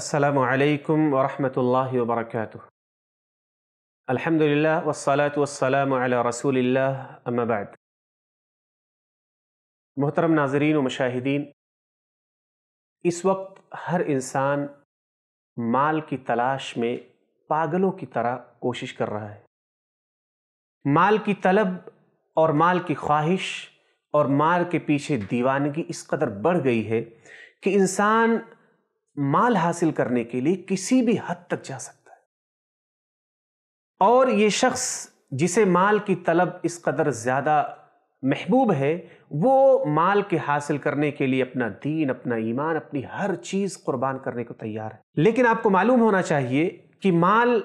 আসসালামু আলাইকুম ওরহমতুল্লাহ ওবরাকাত আলহামদুলিল্লাহ ওসালাত ওসালাম আলা রসুলিল্লাহ আমাবাদ मोहतरम नाजरीन व मुशाहिदीन इस वक्त हर इंसान माल की तलाश में पागलों की तरह कोशिश कर रहा है माल की तलब और माल की ख्वाहिश और माल के पीछे दीवानगी इस कदर बढ़ गई है कि इंसान माल हासिल करने के लिए किसी भी हद तक जा सकता है और ये शख्स जिसे माल की तलब इस कदर ज़्यादा महबूब है वो माल के हासिल करने के लिए अपना दीन अपना ईमान अपनी हर चीज़ कुर्बान करने को तैयार है लेकिन आपको मालूम होना चाहिए कि माल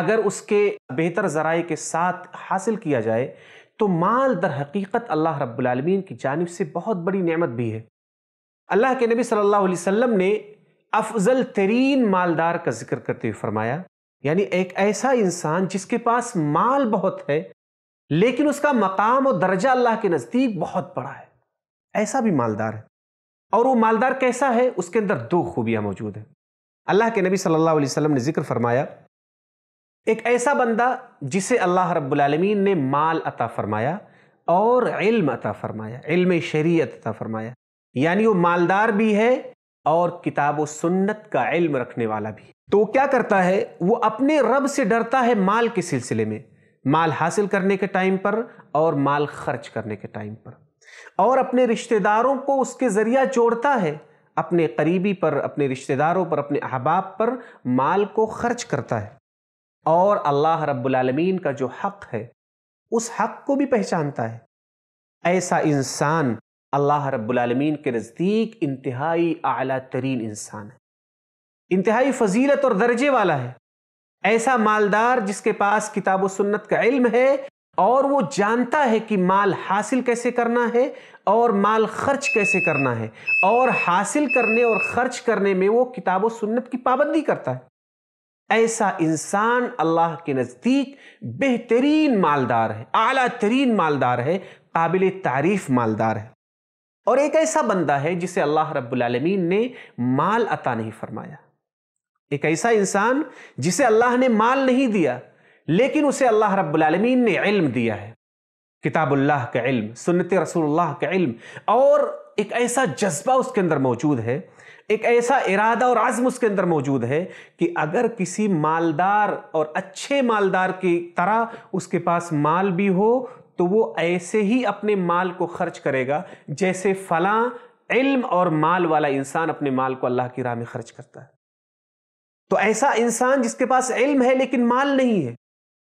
अगर उसके बेहतर ज़राए के साथ हासिल किया जाए तो माल दर हकीकत अल्लाह रब्बुल रबालमीन की जानब से बहुत बड़ी नेमत भी है अल्लाह के नबी सल्लल्लाहु अलैहि वसल्लम ने अफजल तरीन मालदार का जिक्र करते हुए फरमाया यानी एक ऐसा इंसान जिसके पास माल बहुत है लेकिन उसका मकाम और दर्जा अल्लाह के नज़दीक बहुत बड़ा है ऐसा भी मालदार है और वो मालदार कैसा है उसके अंदर दो खूबियाँ मौजूद हैं अल्लाह के नबी सल्लल्लाहु अलैहि वसल्लम ने जिक्र फरमाया एक ऐसा बंदा जिसे अल्लाह रब्बुलमीन ने माल अता फरमाया और इल्म अता फरमाया इल्म शरीयत अता फरमाया यानी वो मालदार भी है और किताब सुन्नत का इल्म रखने वाला भी तो क्या करता है वो अपने रब से डरता है माल के सिलसिले में माल हासिल करने के टाइम पर और माल खर्च करने के टाइम पर और अपने रिश्तेदारों को उसके ज़रिया जोड़ता है अपने करीबी पर अपने रिश्तेदारों पर अपने अहबाब पर माल को खर्च करता है और अल्लाह रब्बुलमीन का जो हक है उस हक को भी पहचानता है ऐसा इंसान अल्लाह रब्लमीन के नज़दीक इंतहाई अला तरीन इंसान है इंतहाई फजीलत और दर्जे वाला है ऐसा मालदार जिसके पास किताब सुन्नत का इल्म है और वो जानता है कि माल हासिल कैसे करना है और माल खर्च कैसे करना है और हासिल करने और खर्च करने में वो किताब सुन्नत की पाबंदी करता है ऐसा इंसान अल्लाह के नज़दीक बेहतरीन मालदार है आला तरीन मालदार है काबिल तारीफ मालदार है और एक ऐसा बंदा है जिसे अल्लाह रब्बुलमीन ने माल अता नहीं फरमाया एक ऐसा इंसान जिसे अल्लाह ने माल नहीं दिया लेकिन उसे अल्लाह रब्बुलमीन ने इल्म दिया है किताबुल्लाह का इल्म सुन्नत रसूलुल्लाह का इल्म और एक ऐसा जज्बा उसके अंदर मौजूद है एक ऐसा इरादा और आज़म उसके अंदर मौजूद है कि अगर किसी मालदार और अच्छे मालदार की तरह उसके पास माल भी हो तो वो ऐसे ही अपने माल को खर्च करेगा जैसे फलां इल्म और माल वाला इंसान अपने माल को अल्लाह की राह में खर्च करता है तो ऐसा इंसान जिसके पास इल्म है लेकिन माल नहीं है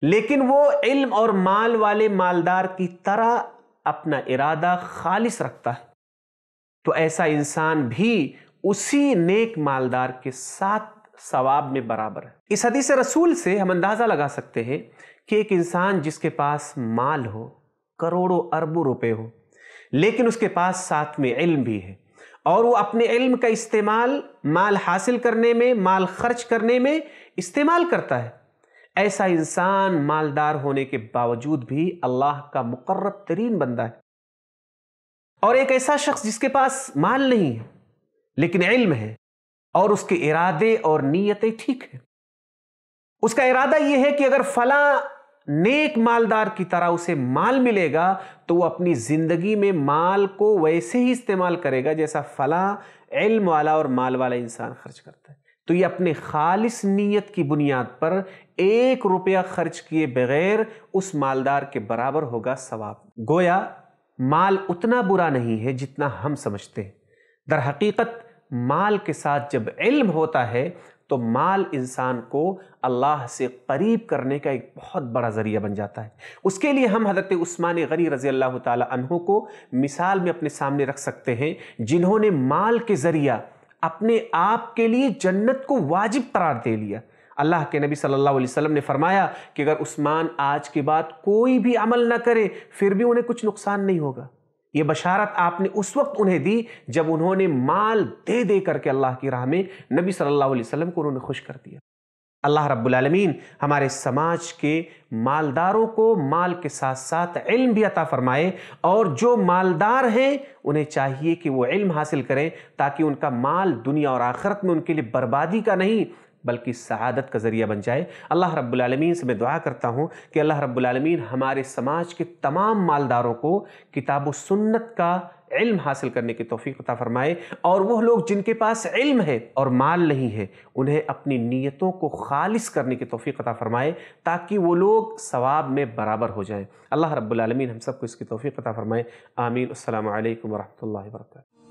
लेकिन वो इल्म और माल वाले मालदार की तरह अपना इरादा खालिस रखता है तो ऐसा इंसान भी उसी नेक मालदार के साथ सवाब में बराबर है इस हदीस रसूल से हम अंदाज़ा लगा सकते हैं कि एक इंसान जिसके पास माल हो करोड़ों अरबों रुपए हो लेकिन उसके पास साथ में इल्म भी है और वो अपने इल्म का इस्तेमाल माल हासिल करने में माल खर्च करने में इस्तेमाल करता है ऐसा इंसान मालदार होने के बावजूद भी अल्लाह का मुकर्रब तरीन बंदा है और एक ऐसा शख्स जिसके पास माल नहीं है लेकिन इल्म है और उसके इरादे और नीयतें ठीक है उसका इरादा यह है कि अगर फला नेक मालदार की तरह उसे माल मिलेगा तो वो अपनी ज़िंदगी में माल को वैसे ही इस्तेमाल करेगा जैसा फलाह इल्म वाला और माल वाला इंसान खर्च करता है तो ये अपने खालिस नीयत की बुनियाद पर एक रुपया खर्च किए बगैर उस मालदार के बराबर होगा सवाब गोया माल उतना बुरा नहीं है जितना हम समझते हैं दर हकीकत माल के साथ जब इल्म होता है तो माल इंसान को अल्लाह से करीब करने का एक बहुत बड़ा ज़रिया बन जाता है उसके लिए हम हज़रत उस्मान गनी रज़ी अल्लाह तहों को मिसाल में अपने सामने रख सकते हैं जिन्होंने माल के ज़रिया अपने आप के लिए जन्नत को वाजिब करार दे लिया अल्लाह के नबी सल्लल्लाहु अलैहि वसल्लम ने फरमाया कि अगर उस्मान आज के बाद कोई भी अमल ना करे फिर भी उन्हें कुछ नुकसान नहीं होगा ये बशारत आपने उस वक्त उन्हें दी जब उन्होंने माल दे दे करके अल्लाह की राह में नबी सल्लल्लाहु अलैहि वसल्लम को उन्होंने खुश कर दिया अल्लाह रब्बुलमीन हमारे समाज के मालदारों को माल के साथ साथ इल्म भी अता फरमाए और जो मालदार हैं उन्हें चाहिए कि वो इल्म हासिल करें ताकि उनका माल दुनिया और आखरत में उनके लिए बर्बादी का नहीं बल्कि शहादत का ज़रिया बन जाए अल्लाह रब्बुलमीन से मैं दुआ करता हूँ कि अल्लाह रब्बुलमीन हमारे समाज के तमाम मालदारों को किताब सुन्नत का इल्म हासिल करने की तोफ़ी अता फ़रमाए और वह लोग जिनके पास इल्म है और माल नहीं है उन्हें अपनी नीयतों को खालिस करने की तोफ़ी फ़रमाए ताकि वो लोग सवाब में बराबर हो जाएँ अल्लाह रब्बुल हम सबको इसकी तोफ़ी अता फ़रमाए आमीन असल वरहमल वर्का